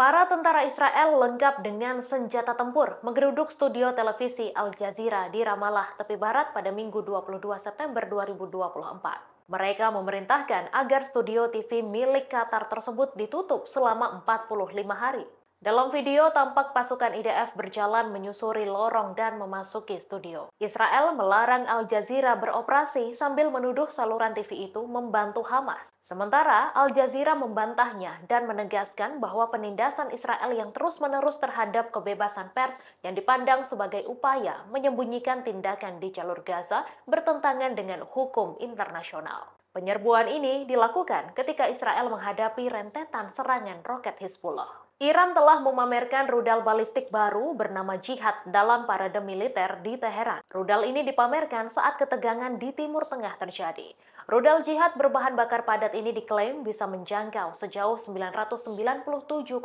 Para tentara Israel lengkap dengan senjata tempur menggeruduk studio televisi Al Jazeera di Ramallah, tepi barat pada Minggu 22 September 2024. Mereka memerintahkan agar studio TV milik Qatar tersebut ditutup selama 45 hari. Dalam video, tampak pasukan IDF berjalan menyusuri lorong dan memasuki studio. Israel melarang Al Jazeera beroperasi sambil menuduh saluran TV itu membantu Hamas. Sementara Al Jazeera membantahnya dan menegaskan bahwa penindasan Israel yang terus-menerus terhadap kebebasan pers yang dipandang sebagai upaya menyembunyikan tindakan di jalur Gaza bertentangan dengan hukum internasional. Penyerbuan ini dilakukan ketika Israel menghadapi rentetan serangan roket Hizbullah. Iran telah memamerkan rudal balistik baru bernama Jihad dalam parade militer di Teheran. Rudal ini dipamerkan saat ketegangan di Timur Tengah terjadi. Rudal Jihad berbahan bakar padat ini diklaim bisa menjangkau sejauh 997,7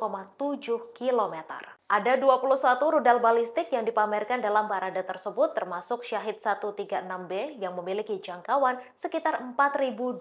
kilometer. Ada 21 rudal balistik yang dipamerkan dalam parade tersebut termasuk Syahid 136B yang memiliki jangkauan sekitar 4.023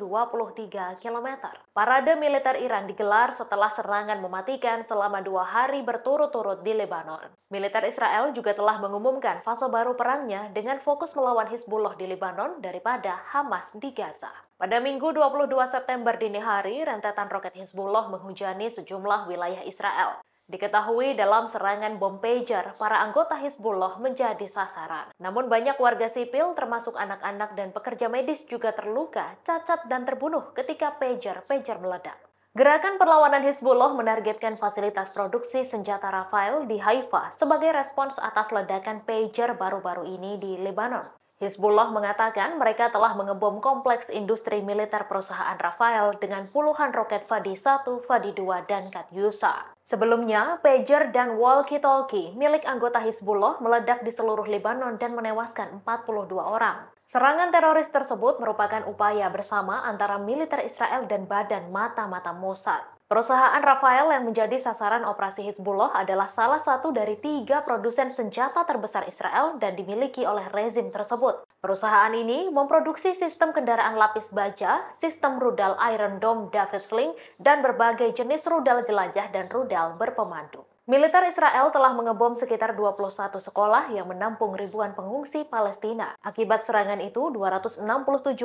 km. Parade militer Iran digelar setelah serangan mematikan selama dua hari berturut-turut di Lebanon. Militer Israel juga telah mengumumkan fase baru perangnya dengan fokus melawan Hizbullah di Lebanon daripada Hamas di Gaza. Pada Minggu 22 September dini hari, rentetan roket Hizbullah menghujani sejumlah wilayah Israel. Diketahui dalam serangan bom pager, para anggota Hizbullah menjadi sasaran. Namun banyak warga sipil termasuk anak-anak dan pekerja medis juga terluka, cacat dan terbunuh ketika pager-pager meledak. Gerakan perlawanan Hizbullah menargetkan fasilitas produksi senjata Rafael di Haifa sebagai respons atas ledakan pager baru-baru ini di Lebanon. Hizbullah mengatakan mereka telah mengebom kompleks industri militer perusahaan Rafael dengan puluhan roket Fadi 1, Fadi 2, dan Katyusa. Sebelumnya, pager dan walkie-talkie milik anggota Hizbullah meledak di seluruh Lebanon dan menewaskan 42 orang. Serangan teroris tersebut merupakan upaya bersama antara militer Israel dan badan mata-mata Mossad. Perusahaan Rafael yang menjadi sasaran operasi Hizbullah adalah salah satu dari tiga produsen senjata terbesar Israel dan dimiliki oleh rezim tersebut. Perusahaan ini memproduksi sistem kendaraan lapis baja, sistem rudal Iron Dome David Sling, dan berbagai jenis rudal jelajah dan rudal berpemandu. Militer Israel telah mengebom sekitar 21 sekolah yang menampung ribuan pengungsi Palestina. Akibat serangan itu, 267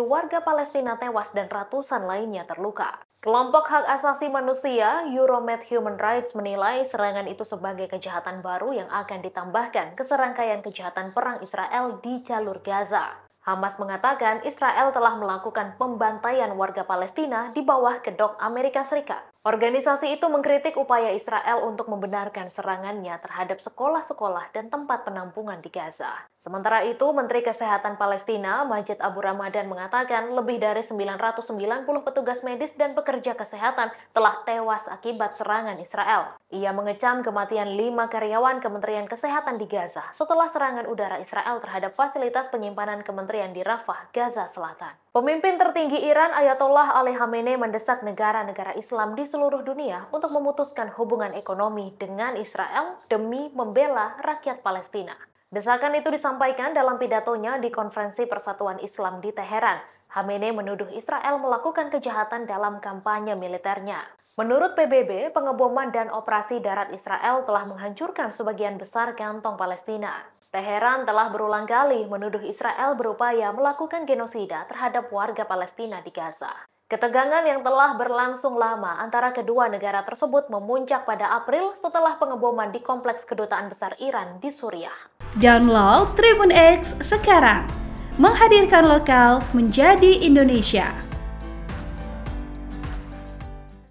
warga Palestina tewas dan ratusan lainnya terluka. Kelompok hak asasi manusia Euromed Human Rights menilai serangan itu sebagai kejahatan baru yang akan ditambahkan ke serangkaian kejahatan perang Israel di jalur Gaza. Hamas mengatakan Israel telah melakukan pembantaian warga Palestina di bawah kedok Amerika Serikat. Organisasi itu mengkritik upaya Israel untuk membenarkan serangannya terhadap sekolah-sekolah dan tempat penampungan di Gaza. Sementara itu, Menteri Kesehatan Palestina, Majid Abu Ramadan mengatakan lebih dari 990 petugas medis dan pekerja kesehatan telah tewas akibat serangan Israel. Ia mengecam kematian lima karyawan Kementerian Kesehatan di Gaza setelah serangan udara Israel terhadap fasilitas penyimpanan Kementerian kementerian di Rafah, Gaza Selatan. Pemimpin tertinggi Iran Ayatollah Ali Khamenei mendesak negara-negara Islam di seluruh dunia untuk memutuskan hubungan ekonomi dengan Israel demi membela rakyat Palestina. Desakan itu disampaikan dalam pidatonya di Konferensi Persatuan Islam di Teheran Khamenei menuduh Israel melakukan kejahatan dalam kampanye militernya. Menurut PBB, pengeboman dan operasi darat Israel telah menghancurkan sebagian besar kantong Palestina. Teheran telah berulang kali menuduh Israel berupaya melakukan genosida terhadap warga Palestina di Gaza. Ketegangan yang telah berlangsung lama antara kedua negara tersebut memuncak pada April setelah pengeboman di Kompleks Kedutaan Besar Iran di Suriah. Download Tribun X sekarang, menghadirkan lokal menjadi Indonesia.